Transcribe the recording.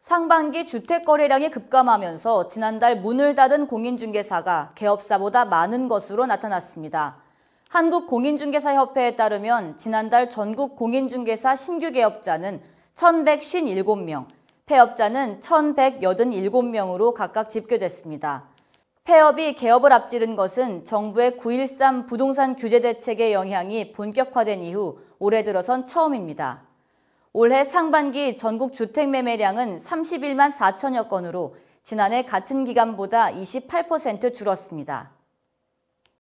상반기 주택 거래량이 급감하면서 지난달 문을 닫은 공인중개사가 개업사보다 많은 것으로 나타났습니다. 한국공인중개사협회에 따르면 지난달 전국 공인중개사 신규 개업자는 1,157명, 폐업자는 1,187명으로 각각 집계됐습니다. 폐업이 개업을 앞지른 것은 정부의 9.13 부동산 규제 대책의 영향이 본격화된 이후 올해 들어선 처음입니다. 올해 상반기 전국 주택 매매량은 31만 4천여 건으로 지난해 같은 기간보다 28% 줄었습니다.